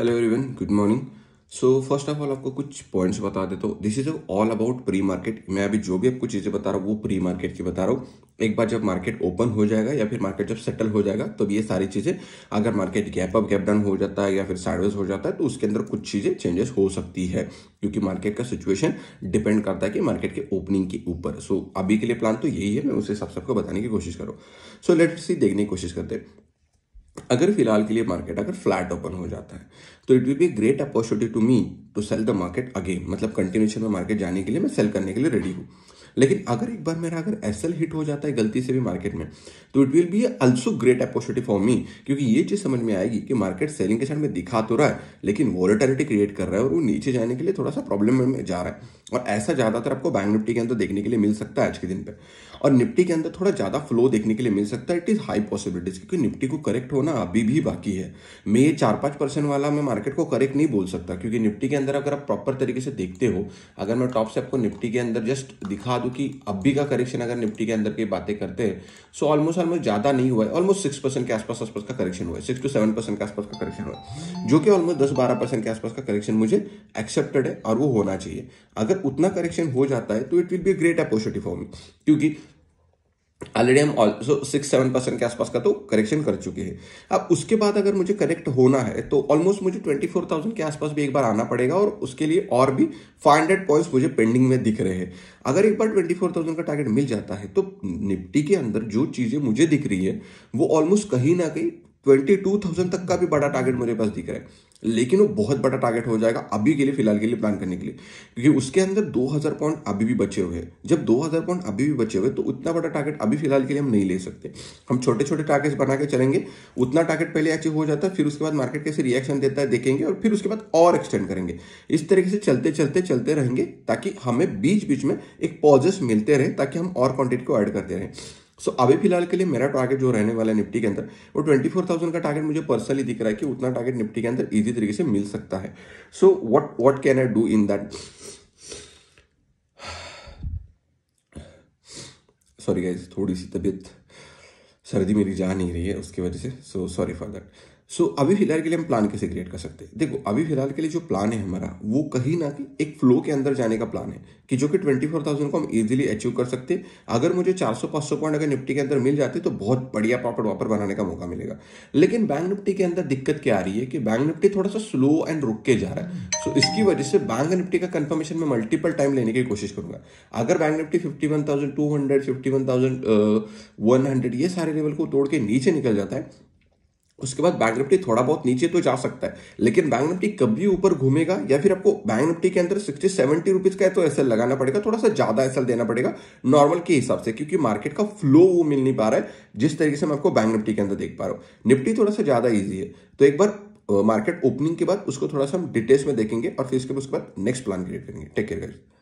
hello everyone good morning so first of all आपको कुछ points बता देता हूँ this is all about pre market मैं अभी जो भी आपको चीज़ें बता रहा हूँ वो प्री मार्केट की बता रहा हूँ एक बार जब मार्केट ओपन हो जाएगा या फिर मार्केट जब सेटल हो जाएगा तब तो ये सारी चीज़ें अगर market gap up gap down हो जाता है या फिर साइडवेज हो जाता है तो उसके अंदर कुछ चीज़ें चेंजेस हो सकती है क्योंकि मार्केट का सिचुएशन डिपेंड करता है कि मार्केट के ओपनिंग के ऊपर सो so, अभी के लिए प्लान तो यही है मैं उसे हिसाब से बताने की कोशिश करूँ सो लेट्स सी देखने की कोशिश करते हैं अगर फिलहाल के लिए मार्केट अगर फ्लैट ओपन हो जाता है तो it will be great opportunity to me to sell the market again मतलब कंटिन्यूशन में मार्केट जाने के लिए मैं सेल करने के लिए रेडी हूँ लेकिन अगर एक बार मेरा अगर एस हिट हो जाता है गलती से भी मार्केट में तो it will be also great opportunity for me क्योंकि ये चीज़ समझ में आएगी कि मार्केट सेलिंग के साइड में दिखा तो रहा है लेकिन वॉलेटिलिटी क्रिएट कर रहा है और वो नीचे जाने के लिए थोड़ा सा प्रॉब्लम में जा रहा है और ऐसा ज़्यादातर आपको बैंक निफ्टी के अंदर देखने के लिए मिल सकता है आज के दिन पर और निफ्टी के अंदर थोड़ा ज़्यादा फ्लो देखने के लिए मिल सकता है इट इज़ हाई पॉसिबिलिटीज क्योंकि निफ्टी को करेक्ट होना अभी भी बाकी है मैं ये चार पाँच परसेंट वाला मैं मार्केट को करेक्ट नहीं बोल सकता क्योंकि निफ्टी के अंदर अगर आप प्रॉपर तरीके से देखते हो अगर मैं टॉप से आपको निफ्टी के अंदर जस्ट दिखा दूँ क्योंकि अभी का करेक्शन अगर निफ्टी के अंदर की बातें करते हैं सो ऑलमोस्ट ऑलमोस्ट ज़्यादा नहीं हुआ है ऑलमोस्ट सिक्स परसेंट के आसपास आसपास का करेक्शन हुआ है सिक्स टू सेवन परसेंट के आसपास का करेक्शन हुआ है जो कि ऑलमोस्ट दस बारह परसेंट के आसपास का करेक्शन मुझे एक्सेप्टेड है और वो होना चाहिए अगर उतना करेक्शन हो जाता है तो it will be great opportunity for me क्योंकि ऑलरेडी हम ऑल्सो सिक्स सेवन परसेंट के आसपास का तो करेक्शन कर चुके हैं अब उसके बाद अगर मुझे करेक्ट होना है तो ऑलमोस्ट मुझे ट्वेंटी फोर थाउजेंड के आसपास भी एक बार आना पड़ेगा और उसके लिए और भी फाइव हंड्रेड पॉइंट्स मुझे पेंडिंग में दिख रहे हैं अगर एक बार ट्वेंटी फोर थाउजेंड का टारगेट मिल जाता है तो निफ्टी के अंदर जो चीज़ें मुझे दिख रही है वो ऑलमोस्ट कहीं ना कहीं ट्वेंटी टू थाउजेंड तक का भी बड़ा टारगेट मेरे पास दिख रहा है लेकिन वो बहुत बड़ा टारगेट हो जाएगा अभी के लिए फिलहाल के लिए प्लान करने के लिए क्योंकि उसके अंदर दो हजार पॉइंट अभी भी बचे हुए हैं जब हजार पॉइंट अभी भी बचे हुए तो उतना बड़ा टारगेट अभी फिलहाल के लिए हम नहीं ले सकते हम छोटे छोटे टारगेट्स बना के चलेंगे उतना टारगेट पहले अचीव हो जाता है फिर उसके बाद मार्केट कैसे रिएक्शन देता है देखेंगे और फिर उसके बाद और एक्सटेंड करेंगे इस तरीके से चलते चलते चलते रहेंगे ताकि हमें बीच बीच में एक पॉजेस मिलते रहे ताकि हम और क्वान्टिटी को ऐड करते रहें सो so, अभी फिलहाल के लिए मेरा टारगेट जो रहने वाला है निफ्टी के अंदर वो ट्वेंटी फोर थाउजेंड का टारगेट मुझे पर्सनली दिख रहा है कि उतना टारगेट निफ्टी के अंदर इजी तरीके से मिल सकता है so what what can I do in that sorry guys थोड़ी सी तबीयत सर्दी मेरी जा नहीं रही है उसकी वजह से so sorry for that so so, अभी फिलहाल के लिए हम प्लान कैसे क्रिएट कर सकते हैं देखो अभी फिलहाल के लिए जो प्लान है हमारा वो कहीं ना कि एक फ्लो के अंदर जाने का प्लान है कि जो कि ट्वेंटी फोर थाउजेंड को हम इजीली अचीव कर सकते हैं अगर मुझे चार सौ पांच सौ पॉइंट अगर निफ्टी के अंदर मिल जाते तो बहुत बढ़िया प्रॉफिट वापर बनाने का मौका मिलेगा लेकिन बैंक निफ्टी के अंदर दिक्कत क्या आ रही है कि बैंक निफ्टी थोड़ा सा स्लो एंड रुक के जा रहा है सो so, इसकी वजह से बैंक निफ्टी का कंफर्मेशन में मल्टीपल टाइम लेने की कोशिश करूंगा अगर bank Nifty fifty one thousand two hundred fifty one thousand one hundred ये सारे लेवल को तोड़ के नीचे निकल जाता है उसके बाद बैंक निफ्टी थोड़ा बहुत नीचे तो जा सकता है लेकिन बैंक निफ्टी कभी ऊपर घूमेगा या फिर आपको बैंक निफ्टी के अंदर सिक्सटी सेवेंटी रुपीज का तो एसएल लगाना पड़ेगा थोड़ा सा ज्यादा एसएल देना पड़ेगा नॉर्मल के हिसाब से क्योंकि मार्केट का फ्लो वो मिल नहीं पा रहा है जिस तरीके से मैं आपको बैंक निफ्टी के अंदर देख पा रहा हूँ निफ्टी थोड़ा सा ज्यादा ईजी है तो एक बार मार्केट ओपनिंग के बाद उसको थोड़ा सा हम डिटेल्स में देखेंगे और फिर इसके बाद नेक्स्ट प्लान क्रिएट करेंगे टेक केयर